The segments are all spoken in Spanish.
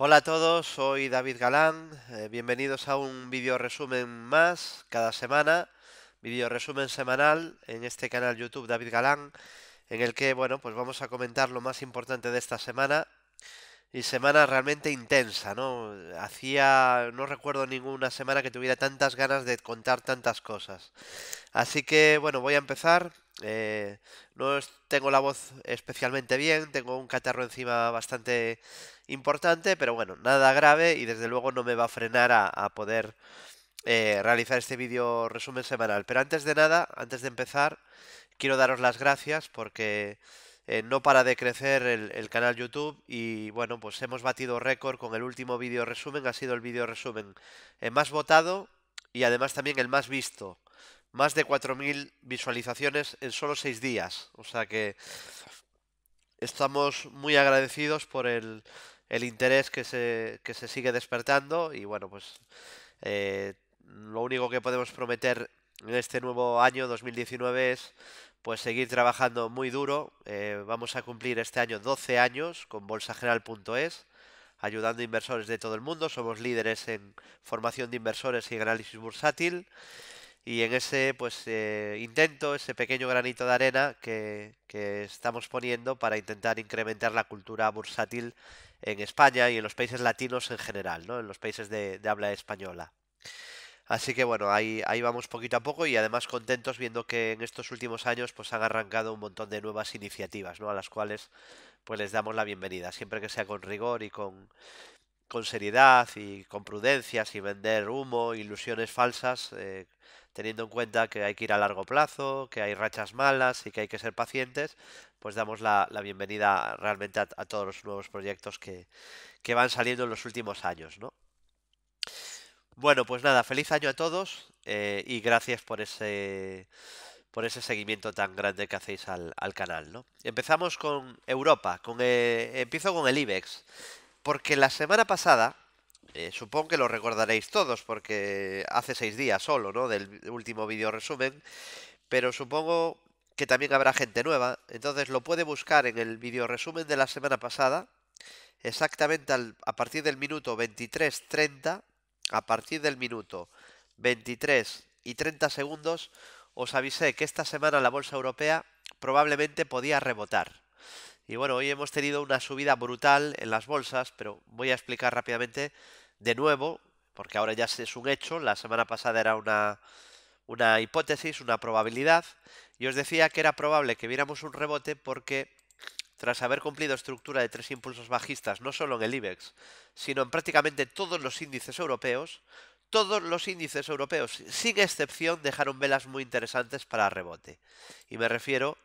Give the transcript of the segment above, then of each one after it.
Hola a todos, soy David Galán, eh, bienvenidos a un video resumen más cada semana, video resumen semanal en este canal YouTube David Galán, en el que bueno, pues vamos a comentar lo más importante de esta semana y semana realmente intensa, ¿no? Hacía, no recuerdo ninguna semana que tuviera tantas ganas de contar tantas cosas. Así que bueno, voy a empezar eh, no tengo la voz especialmente bien, tengo un catarro encima bastante importante, pero bueno, nada grave y desde luego no me va a frenar a, poder eh, realizar este vídeo resumen semanal. Pero antes de nada, antes de empezar, quiero daros las gracias porque eh, no para de crecer el, el, canal YouTube y bueno, pues hemos batido récord con el último vídeo resumen, ha sido el vídeo resumen más votado y además también el más visto más de 4.000 visualizaciones en solo 6 días. O sea que estamos muy agradecidos por el, interés que se, se sigue despertando y bueno, pues eh, lo único que podemos prometer en este nuevo año 2019 es pues seguir trabajando muy duro. Eh, vamos a cumplir este año 12 años con bolsageneral.es, ayudando inversores de todo el mundo. Somos líderes en formación de inversores y en análisis bursátil y en ese pues eh, intento, ese pequeño granito de arena que, estamos poniendo para intentar incrementar la cultura bursátil en España y en los países latinos en general, ¿no? en los países de, habla española. Así que bueno, ahí, ahí vamos poquito a poco y además contentos viendo que en estos últimos años pues han arrancado un montón de nuevas iniciativas, ¿no? A las cuales pues les damos la bienvenida, siempre que sea con rigor y con, con seriedad y con prudencia, sin vender humo, ilusiones falsas, eh, teniendo en cuenta que hay que ir a largo plazo, que hay rachas malas y que hay que ser pacientes, pues damos la, bienvenida realmente a, todos los nuevos proyectos que, van saliendo en los últimos años, ¿no? Bueno, pues nada, feliz año a todos eh, y gracias por ese por ese seguimiento tan grande que hacéis al, canal, ¿no? Empezamos con Europa, con eh, empiezo con el IBEX, porque la semana pasada eh, supongo que lo recordaréis todos porque hace seis días solo, ¿no? Del último vídeo resumen. Pero supongo que también habrá gente nueva. Entonces lo puede buscar en el vídeo resumen de la semana pasada. Exactamente a partir del minuto 23.30. A partir del minuto 23 y 30 segundos os avisé que esta semana la bolsa europea probablemente podía rebotar. Y bueno, hoy hemos tenido una subida brutal en las bolsas, pero voy a explicar rápidamente de nuevo, porque ahora ya es un hecho, la semana pasada era una, una hipótesis, una probabilidad, y os decía que era probable que viéramos un rebote porque tras haber cumplido estructura de tres impulsos bajistas no solo en el IBEX, sino en prácticamente todos los índices europeos, todos los índices europeos, sin excepción, dejaron velas muy interesantes para rebote. Y me refiero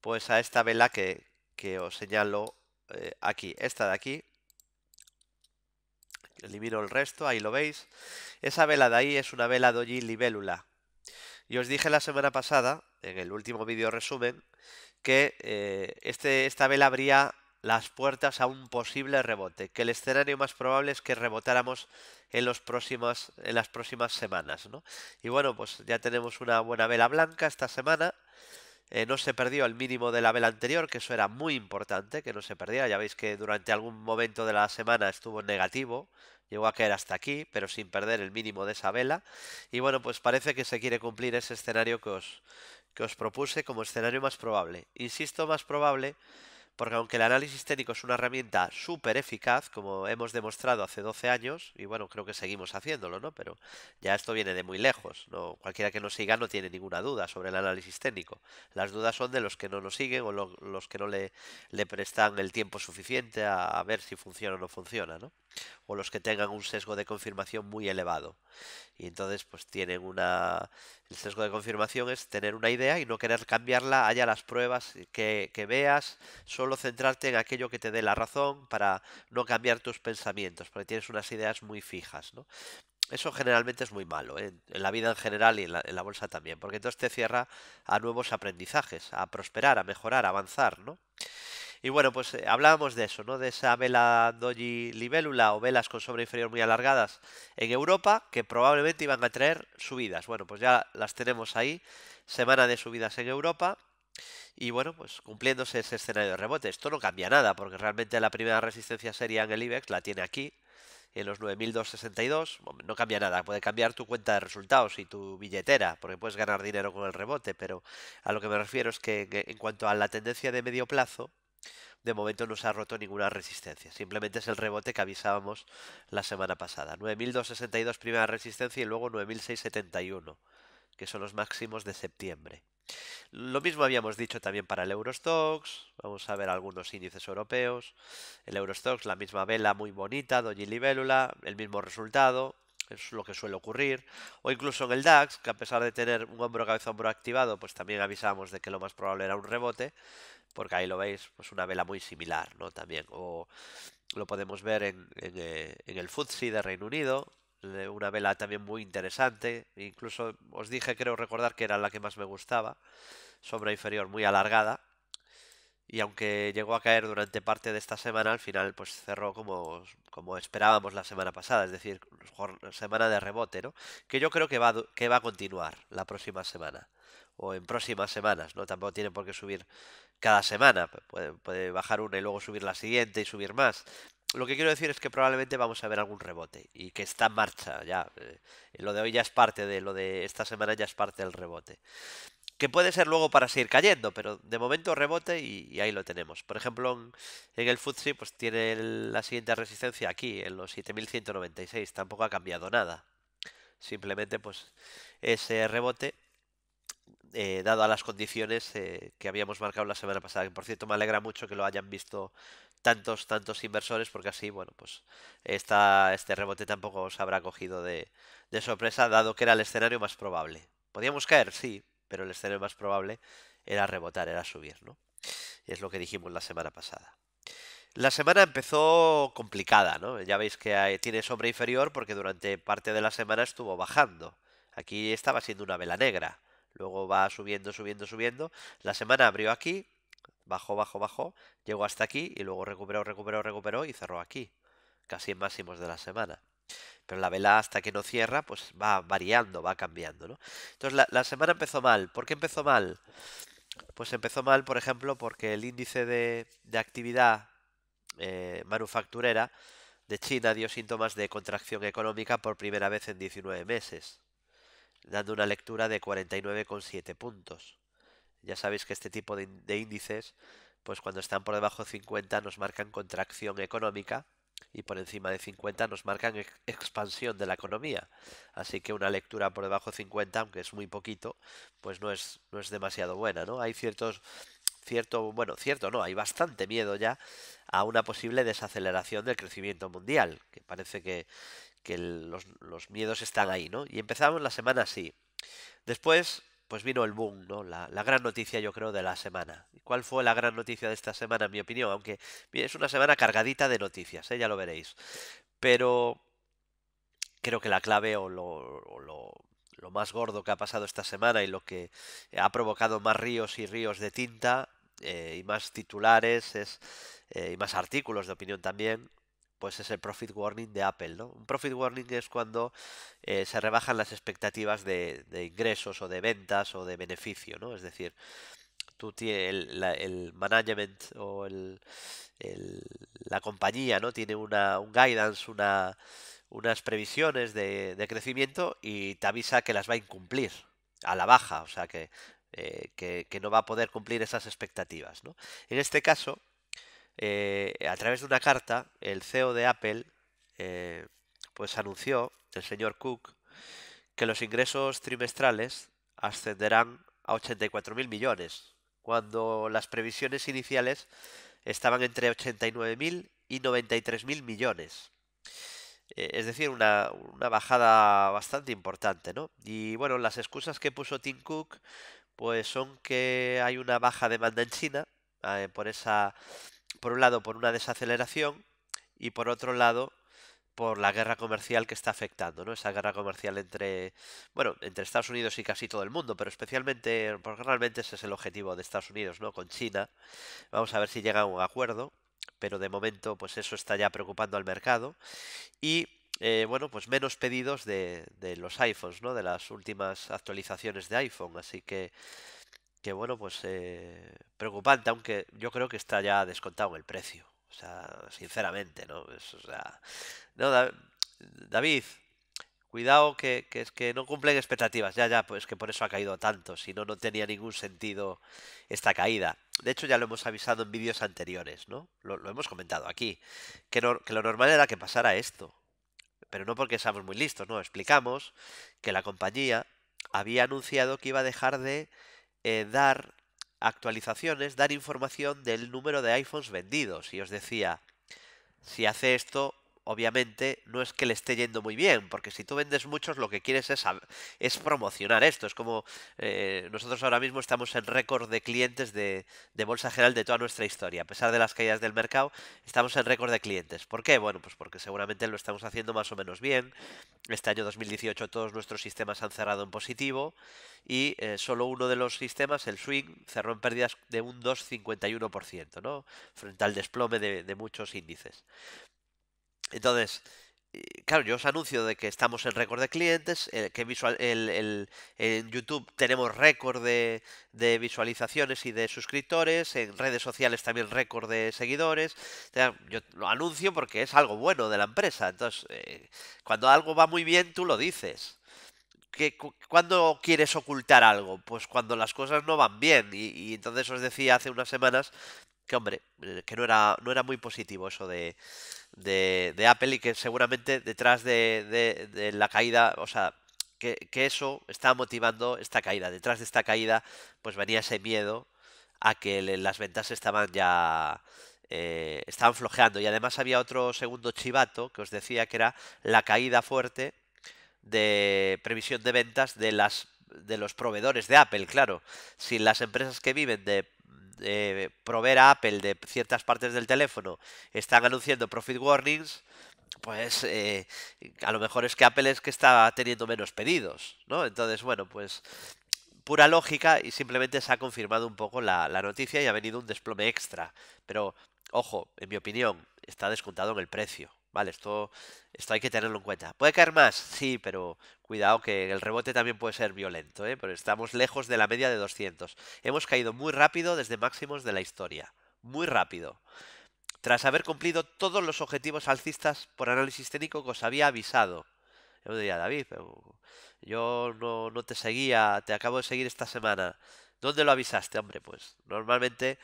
pues a esta vela que, que os señalo eh, aquí, esta de aquí. Elimino el resto, ahí lo veis. Esa vela de ahí es una vela Oji libélula. Y os dije la semana pasada, en el último vídeo resumen, que eh, este, esta vela abría las puertas a un posible rebote, que el escenario más probable es que rebotáramos en, en las próximas semanas. ¿no? Y bueno, pues ya tenemos una buena vela blanca esta semana, eh, no se perdió el mínimo de la vela anterior, que eso era muy importante, que no se perdiera. Ya veis que durante algún momento de la semana estuvo negativo, llegó a caer hasta aquí, pero sin perder el mínimo de esa vela. Y bueno, pues parece que se quiere cumplir ese escenario que os, que os propuse como escenario más probable. Insisto, más probable porque aunque el análisis técnico es una herramienta súper eficaz, como hemos demostrado hace 12 años, y bueno, creo que seguimos haciéndolo, ¿no? Pero ya esto viene de muy lejos, ¿no? Cualquiera que nos siga no tiene ninguna duda sobre el análisis técnico. Las dudas son de los que no nos siguen o los que no le, prestan el tiempo suficiente a, a, ver si funciona o no funciona, ¿no? O los que tengan un sesgo de confirmación muy elevado. Y entonces, pues tienen una el sesgo de confirmación es tener una idea y no querer cambiarla, haya las pruebas que, veas, solo centrarte en aquello que te dé la razón para no cambiar tus pensamientos, porque tienes unas ideas muy fijas. ¿no? Eso generalmente es muy malo, ¿eh? en la vida en general y en la, bolsa también, porque entonces te cierra a nuevos aprendizajes, a prosperar, a mejorar, a avanzar, ¿no? Y bueno, pues eh, hablábamos de eso, ¿no? De esa vela doji libélula o velas con sombra inferior muy alargadas en Europa que probablemente iban a traer subidas. Bueno, pues ya las tenemos ahí, semana de subidas en Europa. Y bueno, pues cumpliéndose ese escenario de rebote. Esto no cambia nada, porque realmente la primera resistencia seria en el IBEX la tiene aquí, en los 9.262. No cambia nada, puede cambiar tu cuenta de resultados y tu billetera, porque puedes ganar dinero con el rebote, pero a lo que me refiero es que en cuanto a la tendencia de medio plazo, de momento no se ha roto ninguna resistencia. Simplemente es el rebote que avisábamos la semana pasada. 9.262 primera resistencia y luego 9.671, que son los máximos de septiembre. Lo mismo habíamos dicho también para el Eurostox, vamos a ver algunos índices europeos, el Eurostox, la misma vela muy bonita, doji libélula, el mismo resultado, es lo que suele ocurrir, o incluso en el DAX, que a pesar de tener un hombro-cabeza-hombro activado, pues también avisábamos de que lo más probable era un rebote, porque ahí lo veis, pues una vela muy similar, ¿no? También, o lo podemos ver en, en, eh, el FTSE de Reino Unido, una vela también muy interesante, incluso os dije, creo recordar que era la que más me gustaba, sombra inferior muy alargada, y aunque llegó a caer durante parte de esta semana, al final pues cerró como, como esperábamos la semana pasada, es decir, semana de rebote, ¿no? Que yo creo que va, que va a continuar la próxima semana o en próximas semanas, ¿no? Tampoco tiene por qué subir cada semana, puede, bajar una y luego subir la siguiente y subir más. Lo que quiero decir es que probablemente vamos a ver algún rebote y que está en marcha ya. Eh, lo de hoy ya es parte de lo de esta semana ya es parte del rebote que puede ser luego para seguir cayendo, pero de momento rebote y, ahí lo tenemos. Por ejemplo, en, el Futsi pues tiene la siguiente resistencia aquí, en los 7196, tampoco ha cambiado nada. Simplemente pues ese rebote, eh, dado a las condiciones eh, que habíamos marcado la semana pasada, que por cierto me alegra mucho que lo hayan visto tantos, tantos inversores, porque así, bueno, pues esta, este rebote tampoco os habrá cogido de, de sorpresa, dado que era el escenario más probable. ¿Podíamos caer? Sí, pero el escenario más probable era rebotar, era subir, ¿no? es lo que dijimos la semana pasada. La semana empezó complicada, ¿no? Ya veis que tiene sombra inferior porque durante parte de la semana estuvo bajando. Aquí estaba siendo una vela negra. Luego va subiendo, subiendo, subiendo. La semana abrió aquí, bajó, bajó, bajó, llegó hasta aquí y luego recuperó, recuperó, recuperó y cerró aquí. Casi en máximos de la semana. Pero la vela hasta que no cierra, pues va variando, va cambiando, ¿no? Entonces la, semana empezó mal. ¿Por qué empezó mal? Pues empezó mal, por ejemplo, porque el índice de, actividad eh, manufacturera de China dio síntomas de contracción económica por primera vez en 19 meses, dando una lectura de 49,7 puntos. Ya sabéis que este tipo de, de índices, pues cuando están por debajo de 50 nos marcan contracción económica y por encima de 50 nos marcan expansión de la economía. Así que una lectura por debajo de 50, aunque es muy poquito, pues no es, no es demasiado buena, ¿no? Hay ciertos cierto, bueno, cierto no, hay bastante miedo ya a una posible desaceleración del crecimiento mundial, que parece que, los, los, miedos están ahí, ¿no? Y empezamos la semana así. Después pues vino el boom, ¿no? La, gran noticia, yo creo, de la semana. ¿Y cuál fue la gran noticia de esta semana, en mi opinión? Aunque es una semana cargadita de noticias, ¿eh? ya lo veréis. Pero creo que la clave o lo, más gordo que ha pasado esta semana y lo que ha provocado más ríos y ríos de tinta eh, y más titulares es, eh, y más artículos de opinión también pues es el profit warning de Apple. ¿no? Un profit warning es cuando eh, se rebajan las expectativas de, ingresos o de ventas o de beneficio, ¿no? Es decir, tú el, management o la compañía ¿no? tiene una, un guidance, una, unas previsiones de, crecimiento y te avisa que las va a incumplir a la baja, o sea que eh, que, no va a poder cumplir esas expectativas. ¿no? En este caso, eh, a través de una carta, el CEO de Apple eh, pues anunció, el señor Cook, que los ingresos trimestrales ascenderán a 84.000 millones, cuando las previsiones iniciales estaban entre 89.000 y 93.000 millones. Eh, es decir, una, bajada bastante importante, ¿no? Y bueno, las excusas que puso Tim Cook, pues son que hay una baja demanda en China por esa por un lado, por una desaceleración y por otro lado, por la guerra comercial que está afectando, ¿no? Esa guerra comercial entre, bueno, entre Estados Unidos y casi todo el mundo, pero especialmente, porque realmente ese es el objetivo de Estados Unidos, ¿no? Con China. Vamos a ver si llega a un acuerdo, pero de momento, pues eso está ya preocupando al mercado. Y, eh, bueno, pues menos pedidos de, de los iPhones, ¿no? De las últimas actualizaciones de iPhone, así que que bueno, pues eh, preocupante, aunque yo creo que está ya descontado el precio. O sea, sinceramente, ¿no? o sea, no David, cuidado que, es que no cumplen expectativas. Ya, ya, pues que por eso ha caído tanto. Si no, no tenía ningún sentido esta caída. De hecho, ya lo hemos avisado en vídeos anteriores, ¿no? Lo, hemos comentado aquí. Que, que lo normal era que pasara esto. Pero no porque seamos muy listos, ¿no? Explicamos que la compañía había anunciado que iba a dejar de eh, dar actualizaciones, dar información del número de iPhones vendidos. Y os decía, si hace esto, obviamente no es que le esté yendo muy bien, porque si tú vendes muchos lo que quieres es, es promocionar esto. Es como eh, nosotros ahora mismo estamos en récord de clientes de, Bolsa General de toda nuestra historia. A pesar de las caídas del mercado, estamos en récord de clientes. ¿Por qué? Bueno, pues porque seguramente lo estamos haciendo más o menos bien. Este año 2018 todos nuestros sistemas han cerrado en positivo y eh, solo uno de los sistemas, el swing, cerró en pérdidas de un 2,51%, ¿no? Frente al desplome de, de muchos índices. Entonces, eh, claro, yo os anuncio de que estamos en récord de clientes, eh, que visual, en YouTube tenemos récord de, visualizaciones y de suscriptores, en redes sociales también récord de seguidores. Yo lo anuncio porque es algo bueno de la empresa. Entonces, eh, cuando algo va muy bien, tú lo dices. Que, ¿Cuándo quieres ocultar algo? Pues cuando las cosas no van bien. y entonces os decía hace unas semanas que hombre, eh, que no era, no era muy positivo eso de, Apple y que seguramente detrás de, la caída, o sea, que, eso estaba motivando esta caída. Detrás de esta caída, pues venía ese miedo a que las ventas estaban ya... Eh, estaban flojeando y además había otro segundo chivato que os decía que era la caída fuerte de previsión de ventas de las de los proveedores de Apple, claro. Si las empresas que viven de eh, proveer a Apple de ciertas partes del teléfono están anunciando profit warnings, pues eh, a lo mejor es que Apple es que está teniendo menos pedidos, ¿no? Entonces, bueno, pues pura lógica y simplemente se ha confirmado un poco la, la noticia y ha venido un desplome extra. Pero, ojo, en mi opinión, está descontado en el precio. Vale, esto, esto hay que tenerlo en cuenta. ¿Puede caer más? Sí, pero Cuidado que el rebote también puede ser violento, ¿eh? pero estamos lejos de la media de 200. Hemos caído muy rápido desde máximos de la historia. Muy rápido. Tras haber cumplido todos los objetivos alcistas por análisis técnico que os había avisado. Yo diría, David, yo no, te seguía, te acabo de seguir esta semana. ¿Dónde lo avisaste? Hombre, pues normalmente,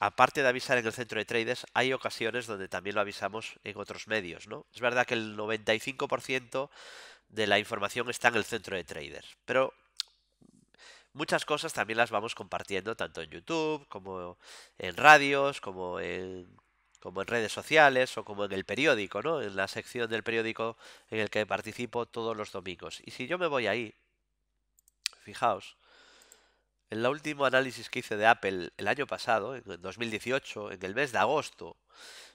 aparte de avisar en el centro de traders, hay ocasiones donde también lo avisamos en otros medios, ¿no? Es verdad que el 95% de la información está en el centro de traders. Pero muchas cosas también las vamos compartiendo tanto en YouTube como en radios, como en, como en redes sociales o como en el periódico, ¿no? En la sección del periódico en el que participo todos los domingos. Y si yo me voy ahí, fijaos, en el último análisis que hice de Apple el año pasado, en 2018, en el mes de agosto,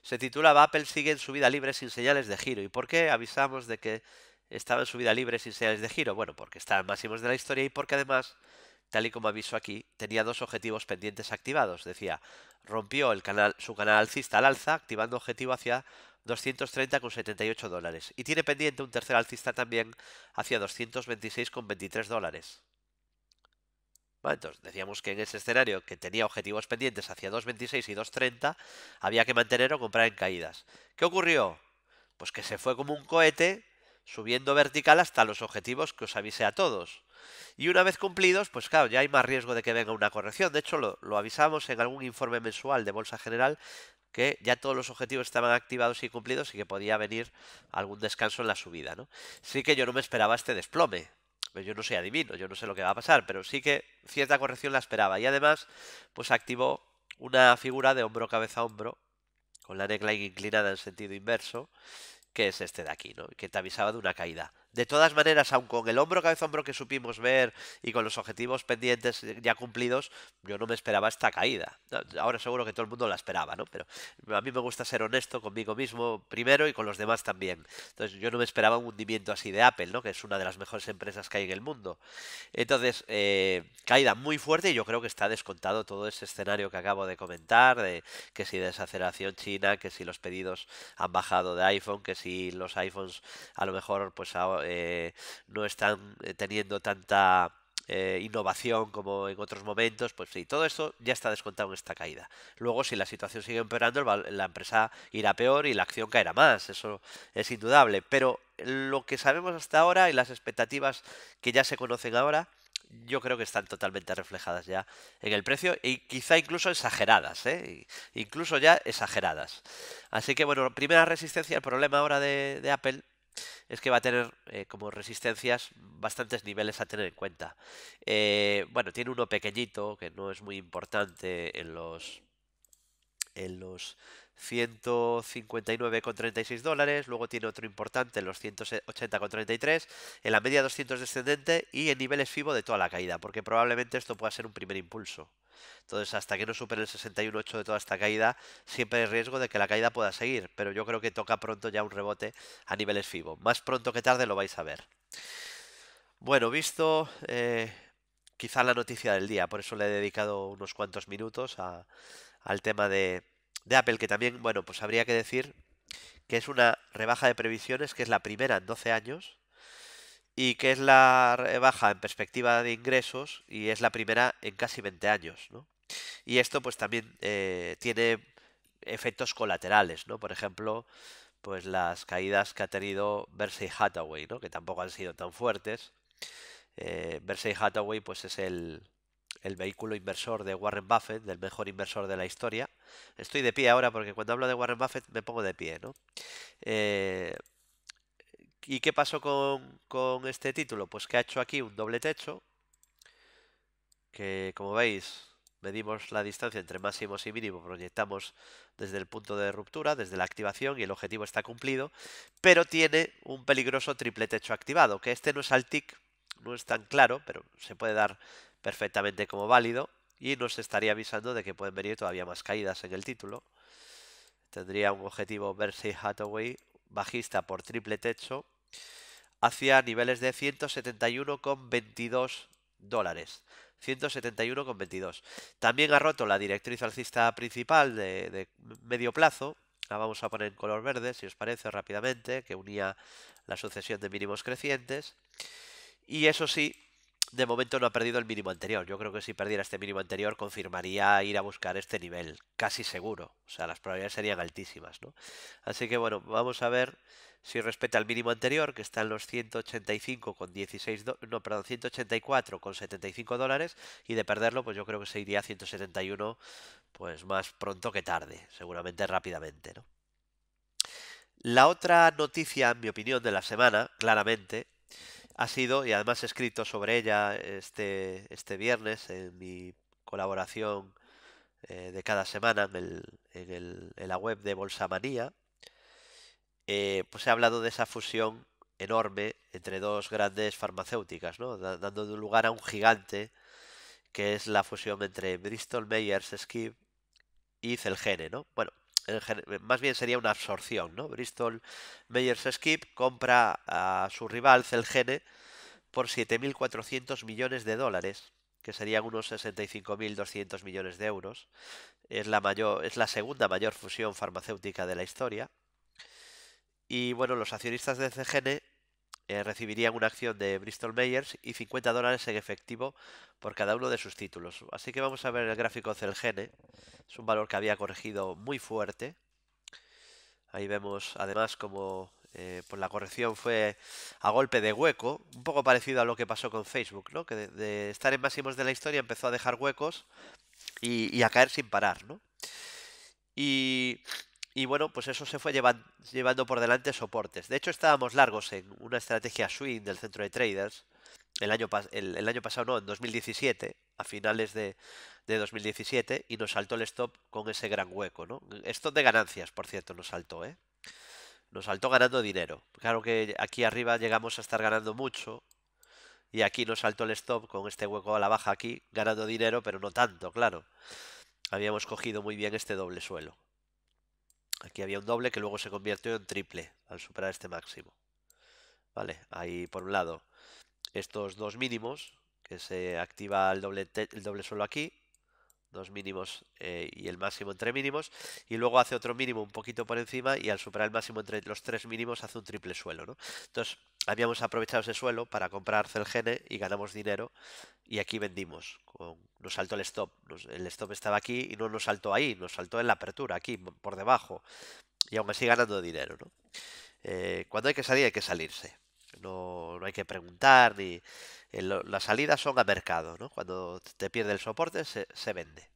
se titulaba Apple sigue en su vida libre sin señales de giro. ¿Y por qué avisamos de que estaba en subida libre sin señales de giro. Bueno, porque estaba en máximos de la historia y porque además, tal y como aviso aquí, tenía dos objetivos pendientes activados. Decía, rompió su canal alcista al alza, activando objetivo hacia 230,78 dólares. Y tiene pendiente un tercer alcista también hacia 226,23 dólares. Bueno, entonces decíamos que en ese escenario que tenía objetivos pendientes hacia 2.26 y 2.30 había que mantener o comprar en caídas. ¿Qué ocurrió? Pues que se fue como un cohete subiendo vertical hasta los objetivos que os avise a todos. Y una vez cumplidos, pues claro, ya hay más riesgo de que venga una corrección. De hecho, lo, avisamos en algún informe mensual de Bolsa General que ya todos los objetivos estaban activados y cumplidos y que podía venir algún descanso en la subida. ¿no? Sí que yo no me esperaba este desplome. Pues yo no soy adivino, yo no sé lo que va a pasar, pero sí que cierta corrección la esperaba. Y además, pues activó una figura de hombro-cabeza-hombro, con la neckline inclinada en sentido inverso, que es este de aquí, ¿no? que te avisaba de una caída. De todas maneras, aun con el hombro cabeza hombro que supimos ver y con los objetivos pendientes eh, ya cumplidos, yo no me esperaba esta caída. Ahora seguro que todo el mundo la esperaba, ¿no? Pero a mí me gusta ser honesto conmigo mismo primero y con los demás también. Entonces, yo no me esperaba un hundimiento así de Apple, ¿no? Que es una de las mejores empresas que hay en el mundo. Entonces, eh, caída muy fuerte y yo creo que está descontado todo ese escenario que acabo de comentar, de que si desaceleración china, que si los pedidos han bajado de iPhone, que si los iPhones a lo mejor pues... Eh, no están eh, teniendo tanta eh, innovación como en otros momentos, pues sí, todo esto ya está descontado en esta caída. Luego, si la situación sigue empeorando, la empresa irá peor y la acción caerá más, eso es indudable. Pero lo que sabemos hasta ahora y las expectativas que ya se conocen ahora, yo creo que están totalmente reflejadas ya en el precio y quizá incluso exageradas, incluso ya exageradas. Así que bueno, primera resistencia, el problema ahora de Apple es que va a tener eh, como resistencias bastantes niveles a tener en cuenta. Eh, bueno, tiene uno pequeñito que no es muy importante en los en los 159,36 dólares, luego tiene otro importante en los 180,33, en la media 200 descendente y en niveles FIBO de toda la caída, porque probablemente esto pueda ser un primer impulso. Entonces, hasta que no supere el 61.8 de toda esta caída, siempre hay riesgo de que la caída pueda seguir, pero yo creo que toca pronto ya un rebote a niveles FIBO. Más pronto que tarde lo vais a ver. Bueno, visto eh, quizá la noticia del día, por eso le he dedicado unos cuantos minutos al tema de, de Apple, que también, bueno, pues habría que decir que es una rebaja de previsiones, que es la primera en 12 años, y que es la baja en perspectiva de ingresos y es la primera en casi 20 años. Y esto pues también eh, tiene efectos colaterales, ¿no? Por ejemplo, pues las caídas que ha tenido Berkshire Hathaway, ¿no? Que tampoco han sido tan fuertes. Eh, Hathaway pues es el, el vehículo inversor de Warren Buffett, del mejor inversor de la historia. Estoy de pie ahora porque cuando hablo de Warren Buffett me pongo de pie, ¿no? Eh, ¿Y qué pasó con, este título? Pues que ha hecho aquí un doble techo, que como veis medimos la distancia entre máximos y mínimo, proyectamos desde el punto de ruptura, desde la activación y el objetivo está cumplido, pero tiene un peligroso triple techo activado, que este no es al TIC, no es tan claro, pero se puede dar perfectamente como válido y nos estaría avisando de que pueden venir todavía más caídas en el título. Tendría un objetivo versus Hathaway bajista por triple techo hacia niveles de 171,22 dólares. 171,22. También ha roto la directriz alcista principal de, de medio plazo, la vamos a poner en color verde, si os parece, rápidamente, que unía la sucesión de mínimos crecientes. Y eso sí, de momento no ha perdido el mínimo anterior. Yo creo que si perdiera este mínimo anterior confirmaría ir a buscar este nivel, casi seguro. O sea, las probabilidades serían altísimas, ¿no? Así que bueno, vamos a ver si respeta el mínimo anterior, que está en los 185 con no, perdón, 184 con 75 dólares y de perderlo, pues yo creo que se iría a 171 pues más pronto que tarde, seguramente rápidamente, ¿no? La otra noticia, en mi opinión, de la semana, claramente, ha sido, y además he escrito sobre ella este, este viernes en mi colaboración eh, de cada semana en, la web de Bolsa eh, pues he hablado de esa fusión enorme entre dos grandes farmacéuticas, ¿no? dando lugar a un gigante que es la fusión entre Bristol Myers Squibb y Celgene, ¿no? Bueno, más bien sería una absorción, ¿no? Bristol Myers Skip compra a su rival Celgene por 7.400 millones de dólares, que serían unos 65.200 millones de euros. Es la, mayor, es la segunda mayor fusión farmacéutica de la historia. Y bueno, los accionistas de Celgene eh, recibirían una acción de Bristol Myers y 50 dólares en efectivo por cada uno de sus títulos. Así que vamos a ver el gráfico Celgene. Es un valor que había corregido muy fuerte. Ahí vemos además como eh, pues la corrección fue a golpe de hueco, un poco parecido a lo que pasó con Facebook, ¿no? que de, estar en máximos de la historia empezó a dejar huecos y, y a caer sin parar. ¿no? Y y bueno, pues eso se fue llevando por delante soportes. De hecho, estábamos largos en una estrategia swing del centro de traders. El año, el, año pasado, no, en 2017, a finales de, 2017, y nos saltó el stop con ese gran hueco, Esto de ganancias, por cierto, nos saltó, ¿eh? Nos saltó ganando dinero. Claro que aquí arriba llegamos a estar ganando mucho, y aquí nos saltó el stop con este hueco a la baja aquí, ganando dinero, pero no tanto, claro. Habíamos cogido muy bien este doble suelo. Aquí había un doble que luego se convirtió en triple al superar este máximo. Vale, ahí por un lado estos dos mínimos, que se activa el doble, el doble aquí, dos mínimos eh, y el máximo entre mínimos, y luego hace otro mínimo un poquito por encima y al superar el máximo entre los tres mínimos hace un triple suelo. ¿no? Entonces habíamos aprovechado ese suelo para comprar Celgene y ganamos dinero y aquí vendimos. Con, nos saltó el stop, el stop estaba aquí y no nos saltó ahí, nos saltó en la apertura, aquí por debajo, y aún así ganando dinero. ¿no? Eh, cuando hay que salir hay que salirse no, no hay que preguntar ni... Eh, las salidas son a mercado, ¿no? Cuando te pierde el soporte se, se vende.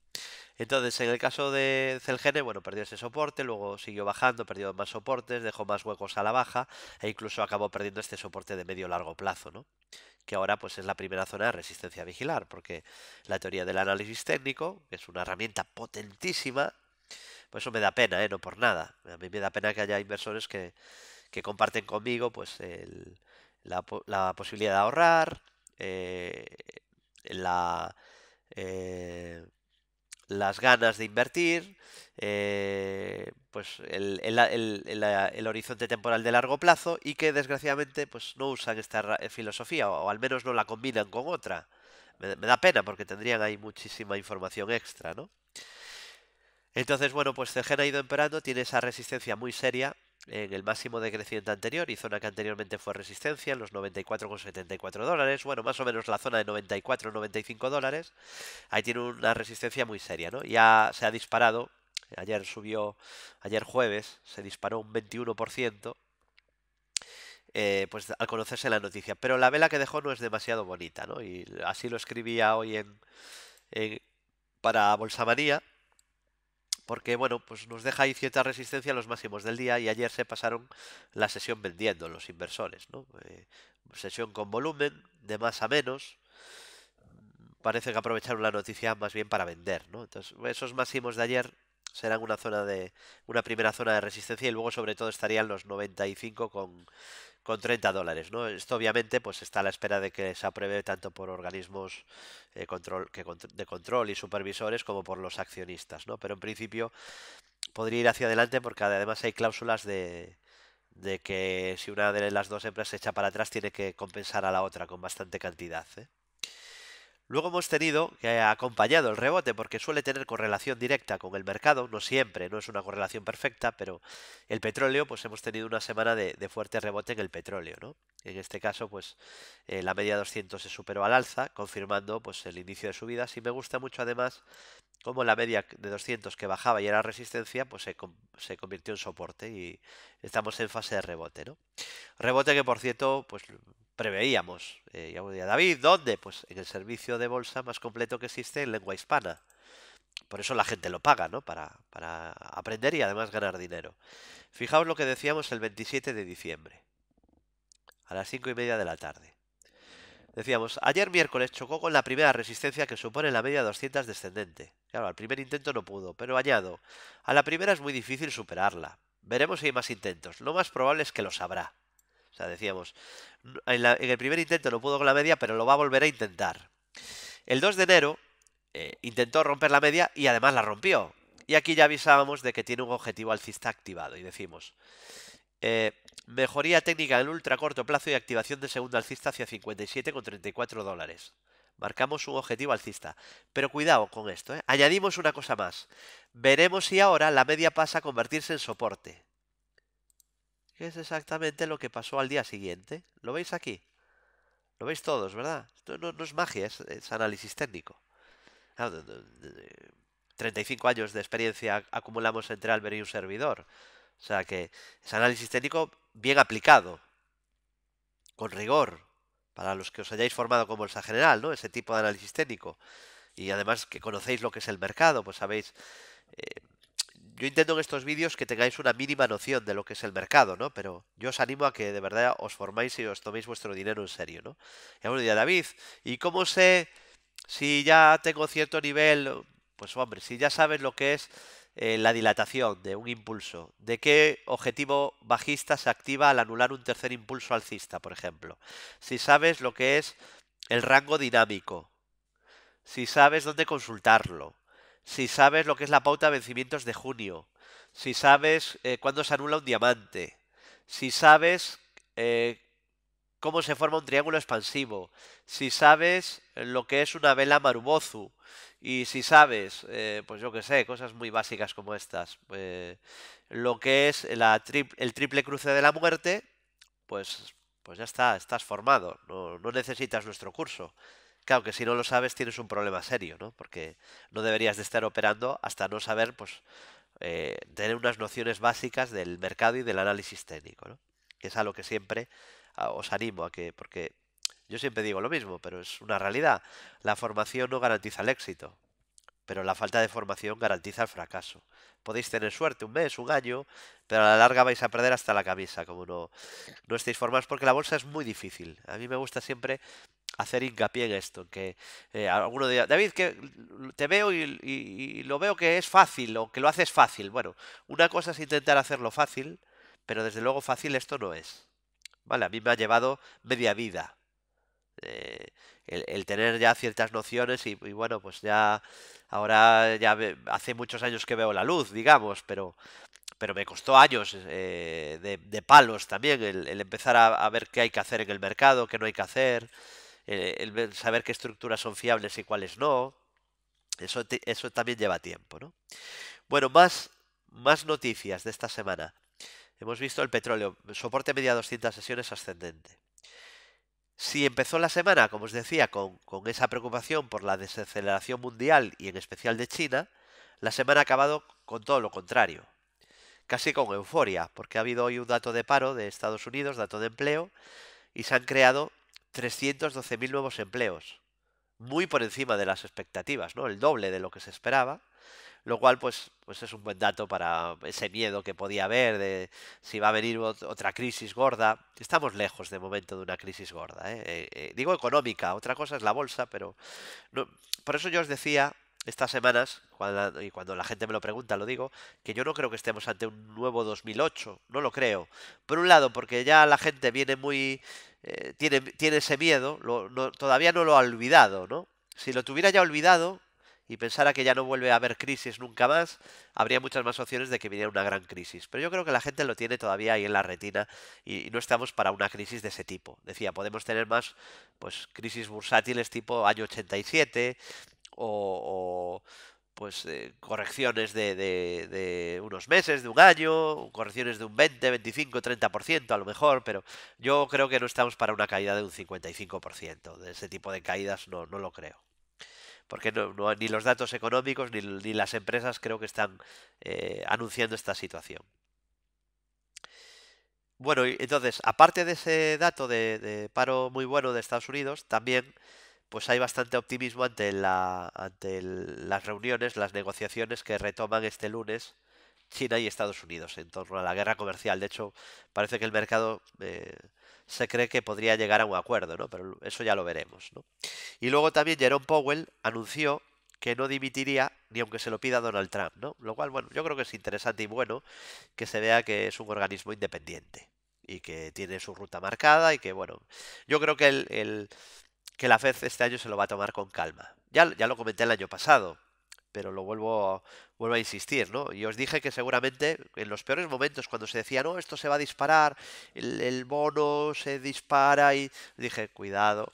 Entonces, en el caso de Celgene, bueno, perdió ese soporte, luego siguió bajando, perdió más soportes, dejó más huecos a la baja e incluso acabó perdiendo este soporte de medio largo plazo, ¿no? Que ahora pues es la primera zona de resistencia a vigilar, porque la teoría del análisis técnico, que es una herramienta potentísima, pues eso me da pena, ¿eh? No por nada. A mí me da pena que haya inversores que, que comparten conmigo pues el la, posibilidad de ahorrar, eh, la, eh, las ganas de invertir, eh, pues el, horizonte temporal de largo plazo y que desgraciadamente pues no usan esta filosofía o, al menos no la combinan con otra. Me, da pena porque tendrían ahí muchísima información extra, ¿no? Entonces, bueno, pues ha ido emperando, tiene esa resistencia muy seria en el máximo decreciente anterior y zona que anteriormente fue resistencia en los 94,74 dólares, bueno, más o menos la zona de 94-95 dólares, ahí tiene una resistencia muy seria, ¿no? Ya se ha disparado, ayer subió, ayer jueves se disparó un 21%, eh, pues al conocerse la noticia, pero la vela que dejó no es demasiado bonita, ¿no? Y así lo escribía hoy en, para Bolsa María, porque bueno, pues nos deja ahí cierta resistencia los máximos del día y ayer se pasaron la sesión vendiendo los inversores, ¿no? Eh, sesión con volumen, de más a menos. Parece que aprovecharon la noticia más bien para vender, ¿no? Entonces, esos máximos de ayer serán una zona de una primera zona de resistencia y luego sobre todo estarían los 95 con con 30 dólares. ¿no? Esto obviamente pues está a la espera de que se apruebe tanto por organismos eh, control, de control y supervisores como por los accionistas. ¿no? Pero en principio podría ir hacia adelante porque además hay cláusulas de, de que si una de las dos empresas se echa para atrás tiene que compensar a la otra con bastante cantidad. ¿eh? Luego hemos tenido que ha acompañado el rebote porque suele tener correlación directa con el mercado, no siempre, no es una correlación perfecta, pero el petróleo, pues hemos tenido una semana de, fuerte rebote en el petróleo, ¿no? En este caso, pues eh, la media 200 se superó al alza, confirmando pues el inicio de subidas y me gusta mucho además como la media de 200 que bajaba y era resistencia, pues se, convirtió en soporte y estamos en fase de rebote, ¿no? Rebote que, por cierto, pues preveíamos. Eh, ya diría, David, ¿dónde? Pues en el servicio de bolsa más completo que existe en lengua hispana. Por eso la gente lo paga, ¿no? Para, aprender y además ganar dinero. Fijaos lo que decíamos el 27 de diciembre, a las cinco y media de la tarde. Decíamos, ayer miércoles chocó con la primera resistencia que supone la media 200 descendente. Claro, al primer intento no pudo, pero añado, a la primera es muy difícil superarla. Veremos si hay más intentos. Lo más probable es que lo sabrá. O sea, decíamos, en, el primer intento no pudo con la media, pero lo va a volver a intentar. El 2 de enero eh, intentó romper la media y además la rompió. Y aquí ya avisábamos de que tiene un objetivo alcista activado y decimos, eh, mejoría técnica en ultra corto plazo y activación de segundo alcista hacia 57,34 dólares. Marcamos un objetivo alcista. Pero cuidado con esto. ¿eh? Añadimos una cosa más. Veremos si ahora la media pasa a convertirse en soporte es exactamente lo que pasó al día siguiente. ¿Lo veis aquí? Lo veis todos, ¿verdad? Esto no, es magia, es, análisis técnico. 35 años de experiencia acumulamos entre Albert y un servidor. O sea que es análisis técnico bien aplicado, con rigor, para los que os hayáis formado como bolsa general, ¿no? Ese tipo de análisis técnico. Y además que conocéis lo que es el mercado, pues sabéis eh, yo intento en estos vídeos que tengáis una mínima noción de lo que es el mercado, ¿no? Pero yo os animo a que de verdad os formáis y os toméis vuestro dinero en serio, ¿no? Y a día David, ¿y cómo sé si ya tengo cierto nivel? Pues hombre, si ya sabes lo que es eh, la dilatación de un impulso, de qué objetivo bajista se activa al anular un tercer impulso alcista, por ejemplo, si sabes lo que es el rango dinámico, si sabes dónde consultarlo, si sabes lo que es la pauta vencimientos de junio, si sabes eh, cuándo se anula un diamante, si sabes eh, cómo se forma un triángulo expansivo, si sabes eh, lo que es una vela marubozu y si sabes, pues yo qué sé, cosas muy básicas como estas, lo que es la el triple cruce de la muerte, pues, pues ya está, estás formado, no necesitas nuestro curso. Claro que si no lo sabes tienes un problema serio, ¿no? Porque no deberías de estar operando hasta no saber, pues, eh, tener unas nociones básicas del mercado y del análisis técnico, ¿no? Que es a lo que siempre ah, os animo a que, porque yo siempre digo lo mismo, pero es una realidad. La formación no garantiza el éxito, pero la falta de formación garantiza el fracaso. Podéis tener suerte un mes, un año, pero a la larga vais a perder hasta la camisa, como no, no estéis formados, porque la bolsa es muy difícil. A mí me gusta siempre hacer hincapié en esto, que eh, alguno diga, David, que te veo y, lo veo que es fácil o que lo haces fácil. Bueno, una cosa es intentar hacerlo fácil, pero desde luego fácil esto no es. Vale, a mí me ha llevado media vida. Eh, el, tener ya ciertas nociones y, bueno, pues ya ahora ya hace muchos años que veo la luz, digamos, pero pero me costó años eh, de, palos también el, empezar a, a, ver qué hay que hacer en el mercado, qué no hay que hacer. Eh, el saber qué estructuras son fiables y cuáles no. Eso, eso también lleva tiempo, ¿no? Bueno, más, más noticias de esta semana. Hemos visto el petróleo, soporte media 200 sesiones ascendente. Si empezó la semana, como os decía, con, con, esa preocupación por la desaceleración mundial y en especial de China, la semana ha acabado con todo lo contrario. Casi con euforia, porque ha habido hoy un dato de paro de Estados Unidos, dato de empleo, y se han creado 312.000 nuevos empleos, muy por encima de las expectativas, ¿no? El doble de lo que se esperaba, lo cual pues, pues es un buen dato para ese miedo que podía haber de si va a venir otra crisis gorda. Estamos lejos de momento de una crisis gorda, ¿eh? Eh, eh, digo económica, otra cosa es la bolsa, pero no... por eso yo os decía estas semanas, cuando, y cuando la gente me lo pregunta, lo digo, que yo no creo que estemos ante un nuevo 2008, no lo creo. Por un lado, porque ya la gente viene muy eh, tiene, ese miedo, todavía no lo ha olvidado, ¿no? Si lo tuviera ya olvidado y pensara que ya no vuelve a haber crisis nunca más, habría muchas más opciones de que viniera una gran crisis. Pero yo creo que la gente lo tiene todavía ahí en la retina y, no estamos para una crisis de ese tipo. Decía, podemos tener más pues crisis bursátiles tipo año 87 o pues eh, correcciones de, de, unos meses, de un año, correcciones de un 20, 25, 30% a lo mejor, pero yo creo que no estamos para una caída de un 55%. De ese tipo de caídas no, lo creo. Porque ni los datos económicos ni, las empresas creo que están eh, anunciando esta situación. Bueno, entonces, aparte de ese dato de paro muy bueno de Estados Unidos, también pues hay bastante optimismo ante, la, las reuniones, las negociaciones que retoman este lunes China y Estados Unidos en torno a la guerra comercial. De hecho, parece que el mercado eh, se cree que podría llegar a un acuerdo, ¿no? Pero eso ya lo veremos, ¿no? Y luego también Jerome Powell anunció que no dimitiría ni aunque se lo pida Donald Trump, ¿no? Lo cual, bueno, yo creo que es interesante y bueno que se vea que es un organismo independiente y que tiene su ruta marcada y que, bueno, yo creo que el que la FED este, este año se lo va a tomar con calma. Ya, ya lo comenté el año pasado, pero lo vuelvo, vuelvo a insistir, ¿no? Y os dije que seguramente en los peores momentos, cuando se decía, no, esto se va a disparar, el, el bono se dispara, y dije, cuidado,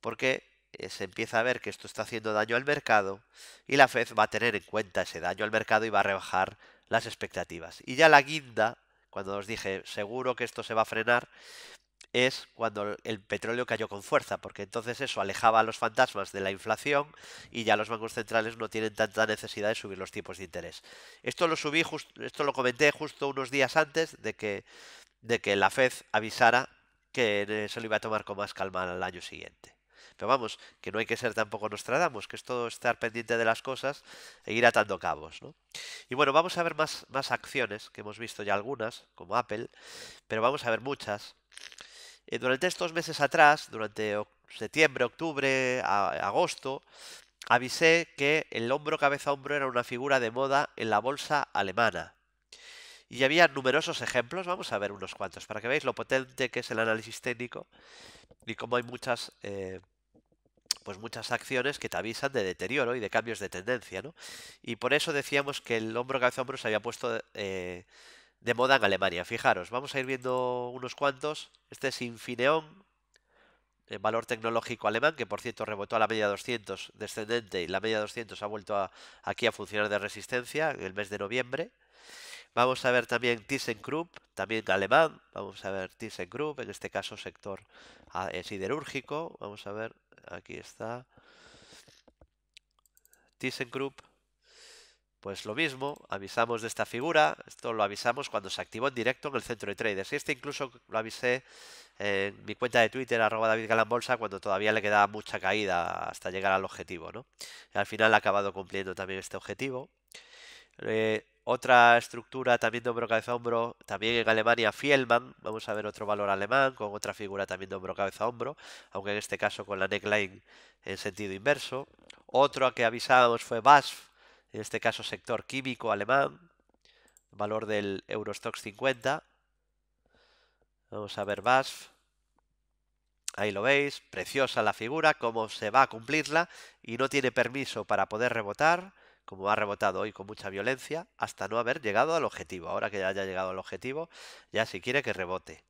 porque eh, se empieza a ver que esto está haciendo daño al mercado y la Fed va a tener en cuenta ese daño al mercado y va a rebajar las expectativas. Y ya la guinda, cuando os dije seguro que esto se va a frenar, es cuando el petróleo cayó con fuerza, porque entonces eso alejaba a los fantasmas de la inflación y ya los bancos centrales no tienen tanta necesidad de subir los tipos de interés. Esto lo subí, esto lo comenté justo unos días antes de que, de que la Fed avisara que se lo iba a tomar con más calma al año siguiente. Pero vamos, que no hay que ser tampoco Nostradamus, que es todo estar pendiente de las cosas e ir atando cabos. ¿no? Y bueno, vamos a ver más, más acciones, que hemos visto ya algunas, como Apple, pero vamos a ver muchas. Eh, durante estos meses atrás, durante septiembre, octubre, agosto, avisé que el hombro cabeza hombro era una figura de moda en la bolsa alemana. Y había numerosos ejemplos, vamos a ver unos cuantos, para que veáis lo potente que es el análisis técnico y cómo hay muchas, eh, pues muchas acciones que te avisan de deterioro y de cambios de tendencia. Y por eso decíamos que el hombro cabeza hombro se había puesto... Eh, de moda en Alemania. Fijaros, vamos a ir viendo unos cuantos. Este es Infineon, el valor tecnológico alemán, que por cierto rebotó a la media 200 descendente y la media 200 ha vuelto aquí a funcionar de resistencia en el mes de noviembre. Vamos a ver también ThyssenKrupp, también alemán. Vamos a ver ThyssenKrupp, en este caso sector ah, eh, siderúrgico. Vamos a ver, aquí está. ThyssenKrupp pues lo mismo, avisamos de esta figura, esto lo avisamos cuando se activó en directo en el centro de traders. Y este incluso lo avisé en mi cuenta de Twitter, arroba David Galambolsa, cuando todavía le quedaba mucha caída hasta llegar al objetivo. ¿no? al final ha acabado cumpliendo también este objetivo. Eh, otra estructura también de hombro cabeza hombro, también en Alemania, Fielman. Vamos a ver otro valor alemán con otra figura también de hombro cabeza hombro, aunque en este caso con la neckline en sentido inverso. Otro a que avisábamos fue BASF en este caso sector químico alemán, valor del Eurostox 50. Vamos a ver BASF. Ahí lo veis, preciosa la figura, cómo se va a cumplirla y no tiene permiso para poder rebotar, como ha rebotado hoy con mucha violencia, hasta no haber llegado al objetivo. Ahora que ya haya llegado al objetivo, ya si quiere que rebote.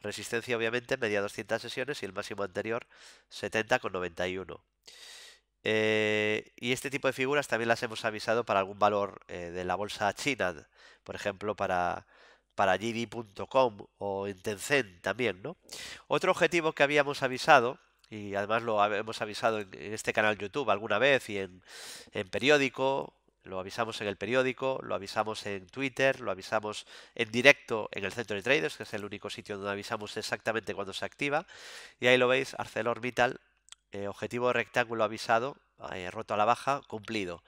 Resistencia obviamente media 200 sesiones y el máximo anterior 70,91. Eh, y este tipo de figuras también las hemos avisado para algún valor eh, de la bolsa china, por ejemplo, para, para o en Tencent también, ¿no? Otro objetivo que habíamos avisado, y además lo hemos avisado en, este canal YouTube alguna vez y en, en periódico, lo avisamos en el periódico, lo avisamos en Twitter, lo avisamos en directo en el centro de traders, que es el único sitio donde avisamos exactamente cuando se activa. Y ahí lo veis, ArcelorMittal eh, objetivo rectángulo avisado, eh, roto a la baja, cumplido.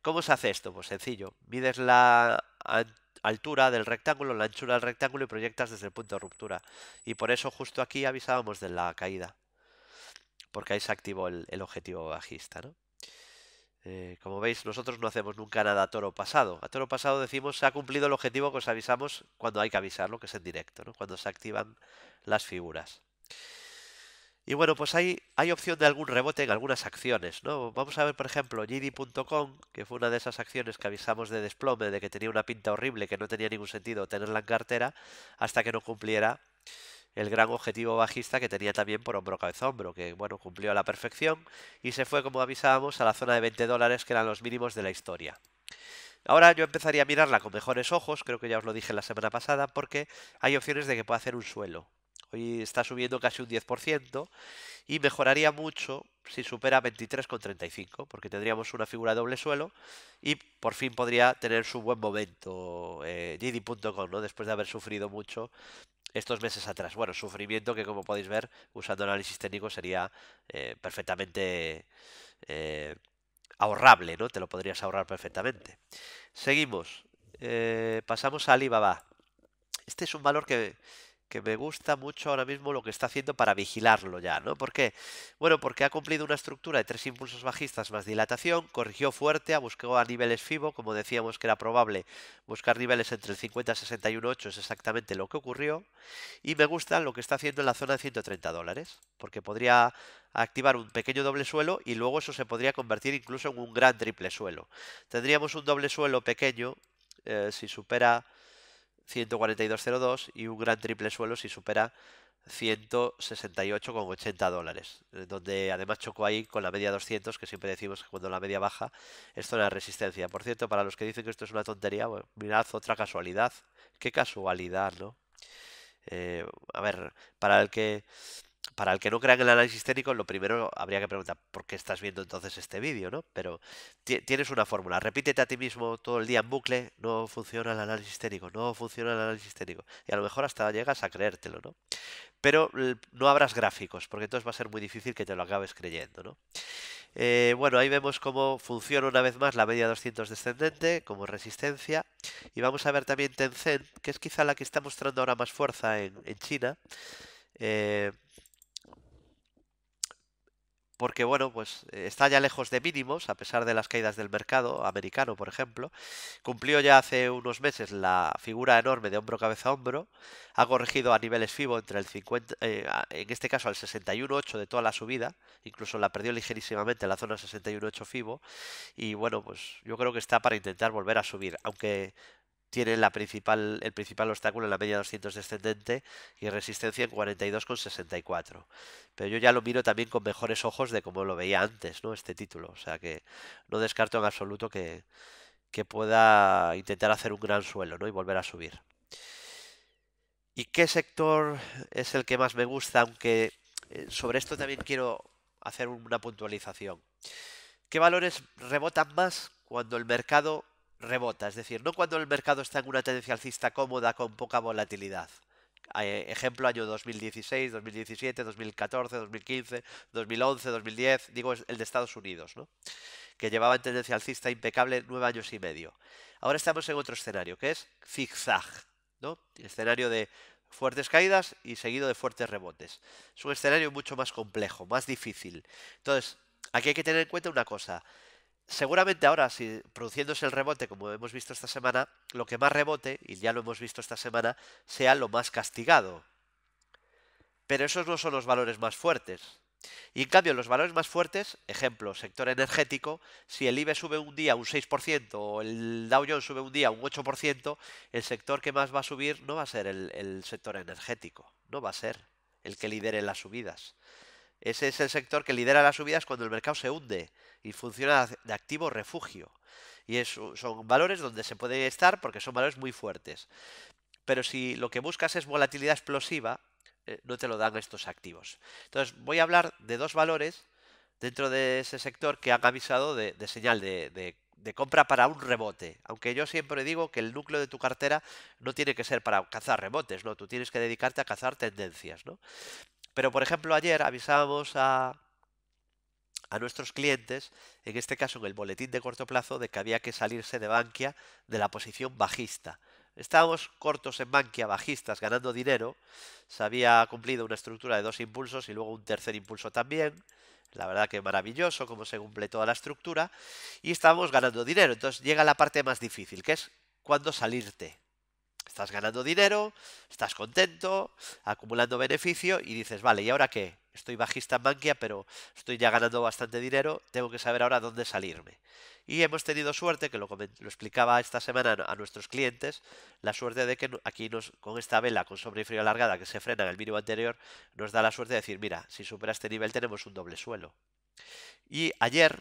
¿Cómo se hace esto? Pues sencillo, mides la altura del rectángulo, la anchura del rectángulo y proyectas desde el punto de ruptura. Y por eso justo aquí avisábamos de la caída, porque ahí se activó el, objetivo bajista. ¿no? Eh, como veis, nosotros no hacemos nunca nada a toro pasado. A toro pasado decimos se ha cumplido el objetivo que os avisamos cuando hay que avisarlo, que es en directo, cuando se activan las figuras. Y bueno, pues hay, hay opción de algún rebote en algunas acciones, ¿no? Vamos a ver, por ejemplo, JD.com, que fue una de esas acciones que avisamos de desplome, de que tenía una pinta horrible, que no tenía ningún sentido tenerla en cartera, hasta que no cumpliera el gran objetivo bajista que tenía también por hombro cabeza hombro, que bueno, cumplió a la perfección y se fue, como avisábamos, a la zona de 20 dólares, que eran los mínimos de la historia. Ahora yo empezaría a mirarla con mejores ojos, creo que ya os lo dije la semana pasada, porque hay opciones de que pueda hacer un suelo. Hoy está subiendo casi un 10% y mejoraría mucho si supera 23,35, porque tendríamos una figura doble suelo y por fin podría tener su buen momento eh, ¿no? después de haber sufrido mucho estos meses atrás. Bueno, sufrimiento que como podéis ver, usando análisis técnico sería eh, perfectamente eh, ahorrable, ¿no? Te lo podrías ahorrar perfectamente. Seguimos. Eh, pasamos a Alibaba. Este es un valor que que me gusta mucho ahora mismo lo que está haciendo para vigilarlo ya, ¿no? ¿Por qué? Bueno, porque ha cumplido una estructura de tres impulsos bajistas más dilatación, corrigió fuerte, buscó a niveles FIBO, como decíamos que era probable buscar niveles entre el 50 y 61.8 es exactamente lo que ocurrió, y me gusta lo que está haciendo en la zona de 130 dólares, porque podría activar un pequeño doble suelo y luego eso se podría convertir incluso en un gran triple suelo. Tendríamos un doble suelo pequeño, eh, si supera 142.02 y un gran triple suelo si supera 168,80 dólares, eh, donde además chocó ahí con la media 200, que siempre decimos que cuando la media baja es zona resistencia. Por cierto, para los que dicen que esto es una tontería, mirad otra casualidad. Qué casualidad, ¿no? Eh, a ver, para el que para el que no crea en el análisis técnico, lo primero habría que preguntar por qué estás viendo entonces este vídeo, ¿no? Pero tienes una fórmula, repítete a ti mismo todo el día en bucle, no funciona el análisis técnico, no funciona el análisis técnico. Y a lo mejor hasta llegas a creértelo, ¿no? Pero no abras gráficos, porque entonces va a ser muy difícil que te lo acabes creyendo, ¿no? Eh, bueno, ahí vemos cómo funciona una vez más la media 200 descendente como resistencia. Y vamos a ver también Tencent, que es quizá la que está mostrando ahora más fuerza en, China. Eh, porque bueno, pues eh, está ya lejos de mínimos, a pesar de las caídas del mercado americano, por ejemplo. Cumplió ya hace unos meses la figura enorme de hombro cabeza hombro, ha corregido a niveles FIBO entre el 50, eh, en este caso al 61.8 de toda la subida, incluso la perdió ligerísimamente en la zona 61.8 FIBO, y bueno, pues yo creo que está para intentar volver a subir, aunque tiene el principal obstáculo en la media 200 descendente y resistencia en 42,64. Pero yo ya lo miro también con mejores ojos de como lo veía antes, ¿no? Este título. O sea que no descarto en absoluto que, pueda intentar hacer un gran suelo, ¿no? Y volver a subir. ¿Y qué sector es el que más me gusta? Aunque eh, sobre esto también quiero hacer una puntualización. ¿Qué valores rebotan más cuando el mercado rebota, es decir, no cuando el mercado está en una tendencia alcista cómoda con poca volatilidad. Eh, ejemplo, año 2016, 2017, 2014, 2015, 2011, 2010, digo el de Estados Unidos, ¿no? que llevaba en tendencia alcista impecable nueve años y medio. Ahora estamos en otro escenario, que es zigzag, ¿no? escenario de fuertes caídas y seguido de fuertes rebotes. Es un escenario mucho más complejo, más difícil. Entonces, aquí hay que tener en cuenta una cosa seguramente ahora, si produciéndose el rebote, como hemos visto esta semana, lo que más rebote, y ya lo hemos visto esta semana, sea lo más castigado. Pero esos no son los valores más fuertes. Y en cambio, los valores más fuertes, ejemplo, sector energético, si el IBE sube un día un 6% o el Dow Jones sube un día un 8%, el sector que más va a subir no va a ser el, el sector energético, no va a ser el que lidere las subidas. Ese es el sector que lidera las subidas cuando el mercado se hunde y funciona de activo refugio. Y son valores donde se puede estar porque son valores muy fuertes. Pero si lo que buscas es volatilidad explosiva, eh, no te lo dan estos activos. Entonces voy a hablar de dos valores dentro de ese sector que han avisado de, señal de, compra para un rebote. Aunque yo siempre digo que el núcleo de tu cartera no tiene que ser para cazar rebotes, ¿no? Tú tienes que dedicarte a cazar tendencias, ¿no? Pero, por ejemplo, ayer avisábamos a, nuestros clientes, en este caso en el boletín de corto plazo, de que había que salirse de Bankia de la posición bajista. Estábamos cortos en Bankia, bajistas, ganando dinero. Se había cumplido una estructura de dos impulsos y luego un tercer impulso también. La verdad que maravilloso cómo se cumple toda la estructura. Y estábamos ganando dinero. Entonces llega la parte más difícil, que es cuándo salirte. Estás ganando dinero, estás contento, acumulando beneficio y dices, vale, ¿y ahora qué? Estoy bajista en Bankia, pero estoy ya ganando bastante dinero, tengo que saber ahora dónde salirme. Y hemos tenido suerte, que lo, lo explicaba esta semana a nuestros clientes, la suerte de que aquí con esta vela con sombra y frío alargada que se frena en el mínimo anterior, nos da la suerte de decir, mira, si supera este nivel tenemos un doble suelo. Y ayer,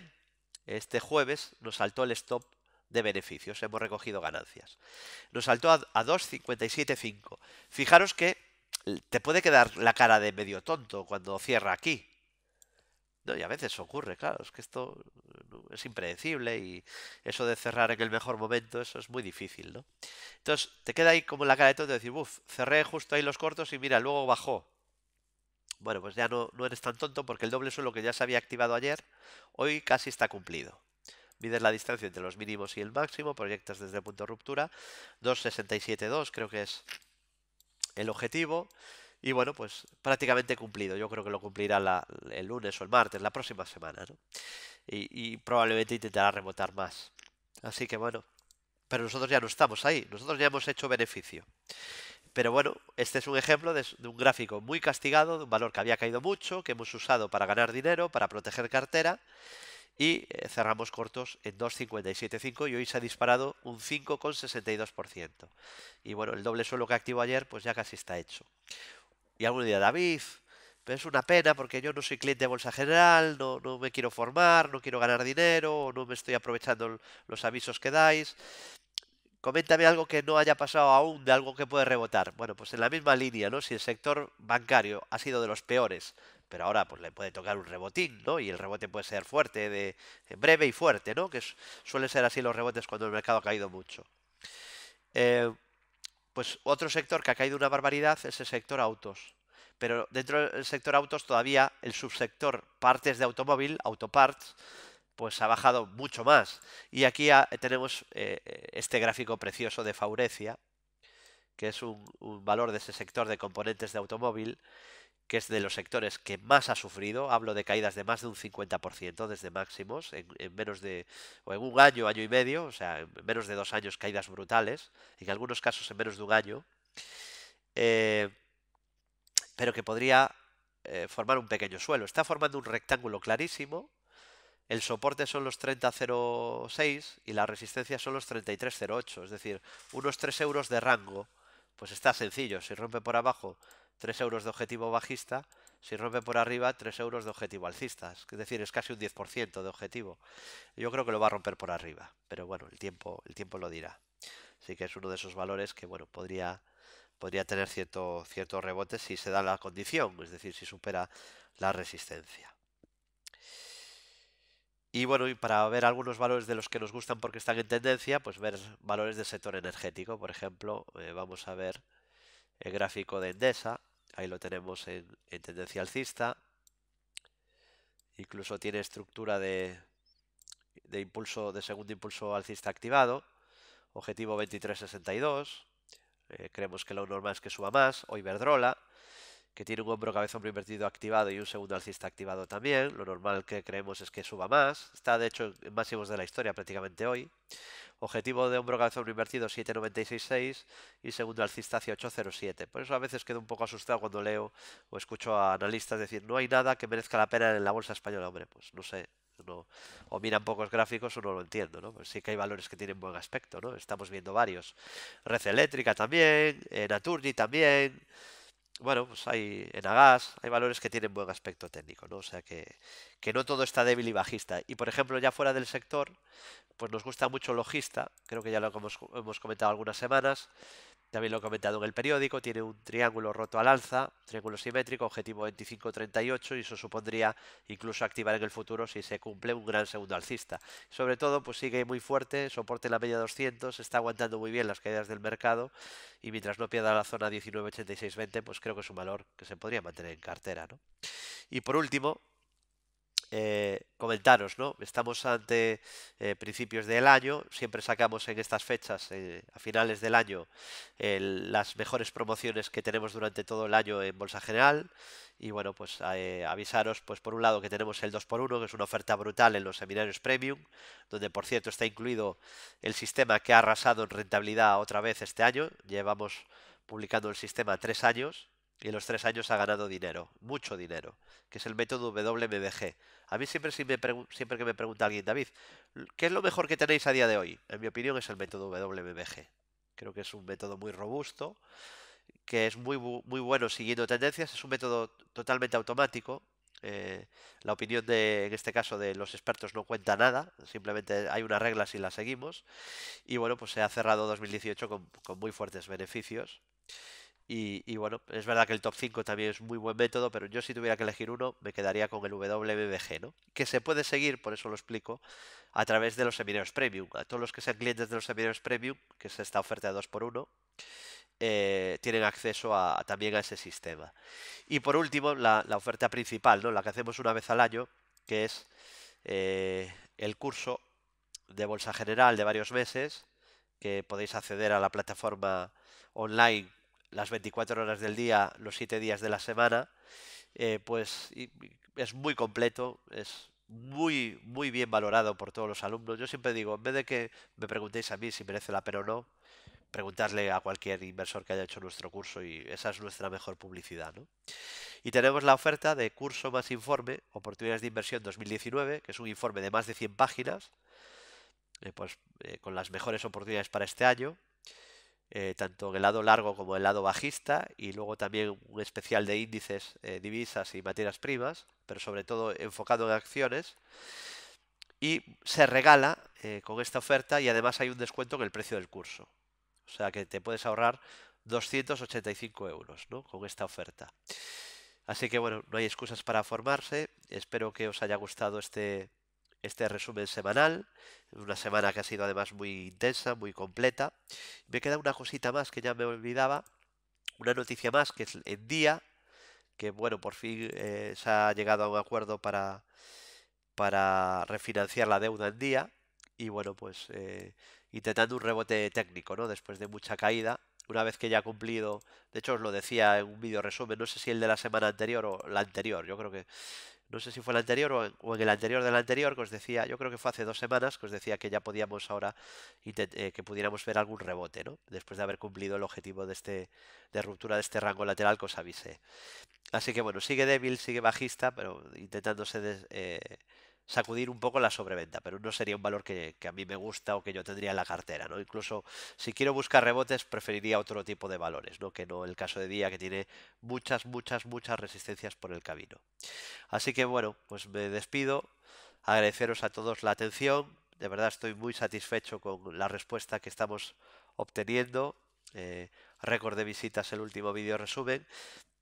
este jueves, nos saltó el stop de beneficios, hemos recogido ganancias. Nos saltó a, 2,57,5. Fijaros que te puede quedar la cara de medio tonto cuando cierra aquí. No, y a veces ocurre, claro, es que esto es impredecible y eso de cerrar en el mejor momento, eso es muy difícil, ¿no? Entonces, te queda ahí como la cara de tonto de decir, uff, cerré justo ahí los cortos y mira, luego bajó. Bueno, pues ya no, no eres tan tonto porque el doble suelo que ya se había activado ayer, hoy casi está cumplido. Mides la distancia entre los mínimos y el máximo, proyectas desde el punto de ruptura. 2.67.2 creo que es el objetivo. Y bueno, pues prácticamente cumplido. Yo creo que lo cumplirá el lunes o el martes, la próxima semana. Y, probablemente intentará rebotar más. Así que bueno, pero nosotros ya no estamos ahí. Nosotros ya hemos hecho beneficio. Pero bueno, este es un ejemplo de, un gráfico muy castigado, de un valor que había caído mucho, que hemos usado para ganar dinero, para proteger cartera y eh, cerramos cortos en 2,57,5 y hoy se ha disparado un 5,62%. Y bueno, el doble suelo que activo ayer pues ya casi está hecho. Y algún día, David, pero es una pena porque yo no soy cliente de Bolsa General, no, no me quiero formar, no quiero ganar dinero, no me estoy aprovechando los avisos que dais. Coméntame algo que no haya pasado aún, de algo que puede rebotar. Bueno, pues en la misma línea, ¿no? Si el sector bancario ha sido de los peores pero ahora pues le puede tocar un rebotín, ¿no? Y el rebote puede ser fuerte, de eh, breve y fuerte, ¿no? Que suelen suele ser así los rebotes cuando el mercado ha caído mucho. Eh, pues otro sector que ha caído una barbaridad es el sector autos. Pero dentro del sector autos todavía el subsector partes de automóvil, autoparts, pues ha bajado mucho más. Y aquí tenemos eh, este gráfico precioso de Faurecia, que es un, un valor de ese sector de componentes de automóvil, que es de los sectores que más ha sufrido. Hablo de caídas de más de un 50% desde máximos, en, menos de, o en un año, año y medio, o sea, en menos de dos años caídas brutales, en algunos casos en menos de un año, eh, pero que podría eh, formar un pequeño suelo. Está formando un rectángulo clarísimo. El soporte son los 30.06 y la resistencia son los 33.08, es decir, unos 3 euros de rango. Pues está sencillo, si rompe por abajo 3 euros de objetivo bajista, si rompe por arriba, 3 euros de objetivo alcista. Es decir, es casi un 10% de objetivo. Yo creo que lo va a romper por arriba, pero bueno, el tiempo, el tiempo lo dirá. Así que es uno de esos valores que, bueno, podría, podría tener cierto, rebote si se da la condición, es decir, si supera la resistencia. Y bueno, y para ver algunos valores de los que nos gustan porque están en tendencia, pues ver valores del sector energético. Por ejemplo, eh, vamos a ver el gráfico de Endesa, Ahí lo tenemos en, tendencia alcista. Incluso tiene estructura de, impulso de segundo impulso alcista activado. Objetivo 2362. Eh, creemos que lo normal es que suba más. hoy verdrola que tiene un hombro cabezón invertido activado y un segundo alcista activado también. Lo normal que creemos es que suba más. Está de hecho en máximos de la historia prácticamente hoy. Objetivo de hombro cabezón invertido 7.966 y segundo alcista hacia 8.07. Por eso a veces quedo un poco asustado cuando leo o escucho a analistas decir no hay nada que merezca la pena en la bolsa española. Hombre, pues no sé, no, o miran pocos gráficos o no lo entiendo, ¿no? Pues sí que hay valores que tienen buen aspecto, ¿no? Estamos viendo varios. Red Eléctrica también, eh, también, bueno, pues hay en Agas, hay valores que tienen buen aspecto técnico, ¿no? O sea que, que, no todo está débil y bajista. Y por ejemplo, ya fuera del sector, pues nos gusta mucho logista, creo que ya lo hemos, hemos comentado algunas semanas, también lo he comentado en el periódico, tiene un triángulo roto al alza, triángulo simétrico, objetivo 25-38 y eso supondría incluso activar en el futuro si se cumple un gran segundo alcista. Sobre todo, pues sigue muy fuerte, soporte la media 200, está aguantando muy bien las caídas del mercado y mientras no pierda la zona 19 20 pues creo que es un valor que se podría mantener en cartera. ¿no? Y por último, eh, comentaros, ¿no? Estamos ante eh, principios del año, siempre sacamos en estas fechas, eh, a finales del año, las mejores promociones que tenemos durante todo el año en Bolsa General. Y bueno, pues avisaros, pues por un lado que tenemos el 2x1, que es una oferta brutal en los seminarios premium, donde por cierto está incluido el sistema que ha arrasado en rentabilidad otra vez este año. Llevamos publicando el sistema tres años y en los tres años ha ganado dinero, mucho dinero, que es el método WMBG. A mí siempre, siempre que me pregunta alguien, David, ¿qué es lo mejor que tenéis a día de hoy? En mi opinión es el método WMBG. Creo que es un método muy robusto, que es muy, muy bueno siguiendo tendencias. Es un método totalmente automático, eh, la opinión de, en este caso, de los expertos no cuenta nada, simplemente hay unas reglas y la seguimos. Y bueno, pues se ha cerrado 2018 con, con muy fuertes beneficios. Y, bueno, es verdad que el top 5 también es muy buen método, pero yo si tuviera que elegir uno, me quedaría con el WBG, ¿no? Que se puede seguir, por eso lo explico, a través de los seminarios premium. A todos los que sean clientes de los seminarios premium, que es esta oferta de 2x1, eh, tienen acceso también a ese sistema. Y por último, la, oferta principal, ¿no? La que hacemos una vez al año, que es eh, el curso de Bolsa General de varios meses, que podéis acceder a la plataforma online las 24 horas del día, los 7 días de la semana, eh, pues es muy completo, es muy, muy bien valorado por todos los alumnos. Yo siempre digo, en vez de que me preguntéis a mí si merece la pena o no, preguntarle a cualquier inversor que haya hecho nuestro curso y esa es nuestra mejor publicidad. Y tenemos la oferta de curso más informe, oportunidades de inversión 2019, que es un informe de más de 100 páginas, eh, pues, eh, con las mejores oportunidades para este año, eh, tanto tanto el lado largo como el lado bajista, y luego también un especial de índices, eh, divisas y materias primas, pero sobre todo enfocado en acciones. Y se regala eh, con esta oferta y además hay un descuento en el precio del curso. O sea que te puedes ahorrar 285 euros con esta oferta. Así que bueno, no hay excusas para formarse. Espero que os haya gustado este este resumen semanal, una semana que ha sido además muy intensa, muy completa. Me queda una cosita más que ya me olvidaba, una noticia más que es en día, que bueno, por fin eh, se ha llegado a un acuerdo para, para refinanciar la deuda en día y bueno, pues eh, intentando un rebote técnico, ¿no? Después de mucha caída, una vez que ya ha cumplido, de hecho os lo decía en un vídeo resumen, no sé si el de la semana anterior o la anterior, yo creo que no sé si fue el anterior o en, el anterior del anterior, que os decía, yo creo que fue hace dos semanas, que os decía que ya podíamos ahora eh, que pudiéramos ver algún rebote, ¿no? Después de haber cumplido el objetivo de este de ruptura de este rango lateral que os avisé. Así que bueno, sigue débil, sigue bajista, pero intentándose eh, sacudir un poco la sobreventa, pero no sería un valor que, a mí me gusta o que yo tendría en la cartera, ¿no? Incluso si quiero buscar rebotes, preferiría otro tipo de valores, ¿no? Que no el caso de día que tiene muchas, muchas, muchas resistencias por el camino. Así que bueno, pues me despido. Agradeceros a todos la atención. De verdad estoy muy satisfecho con la respuesta que estamos obteniendo. Eh, récord de visitas el último vídeo resumen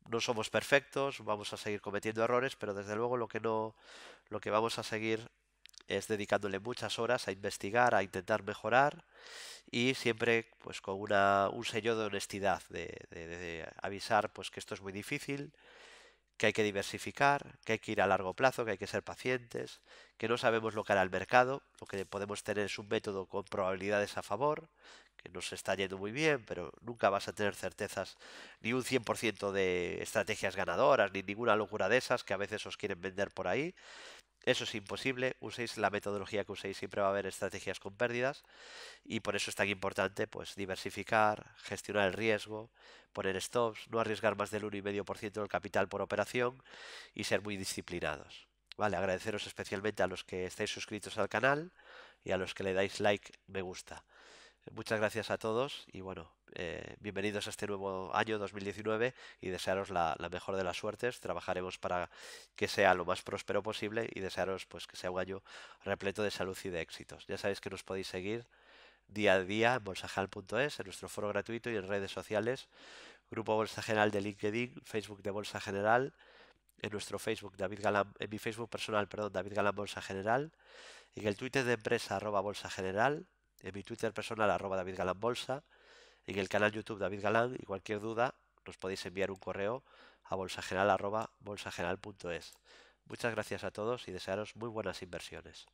no somos perfectos, vamos a seguir cometiendo errores, pero desde luego lo que no, lo que vamos a seguir es dedicándole muchas horas a investigar, a intentar mejorar y siempre pues con una, un sello de honestidad, de, de, de avisar pues que esto es muy difícil, que hay que diversificar, que hay que ir a largo plazo, que hay que ser pacientes, que no sabemos lo que hará el mercado, lo que podemos tener es un método con probabilidades a favor, que nos está yendo muy bien, pero nunca vas a tener certezas ni un 100% de estrategias ganadoras, ni ninguna locura de esas que a veces os quieren vender por ahí. Eso es imposible, uséis la metodología que uséis, siempre va a haber estrategias con pérdidas y por eso es tan importante pues diversificar, gestionar el riesgo, poner stops, no arriesgar más del 1,5% del capital por operación y ser muy disciplinados. Vale, agradeceros especialmente a los que estáis suscritos al canal y a los que le dais like, me gusta. Muchas gracias a todos y bueno, eh, bienvenidos a este nuevo año 2019 y desearos la, mejor de las suertes. Trabajaremos para que sea lo más próspero posible y desearos pues, que sea un año repleto de salud y de éxitos. Ya sabéis que nos podéis seguir día a día en bolsajal.es, en nuestro foro gratuito y en redes sociales, Grupo Bolsa General de LinkedIn, Facebook de Bolsa General, en nuestro Facebook, David en mi Facebook personal, David Galán Bolsa General, en el Twitter de empresa, arroba Bolsa General, en mi Twitter personal, arroba David Galán Bolsa, en el canal YouTube David Galán y cualquier duda nos podéis enviar un correo a bolsageral.bolsageral.es. Muchas gracias a todos y desearos muy buenas inversiones.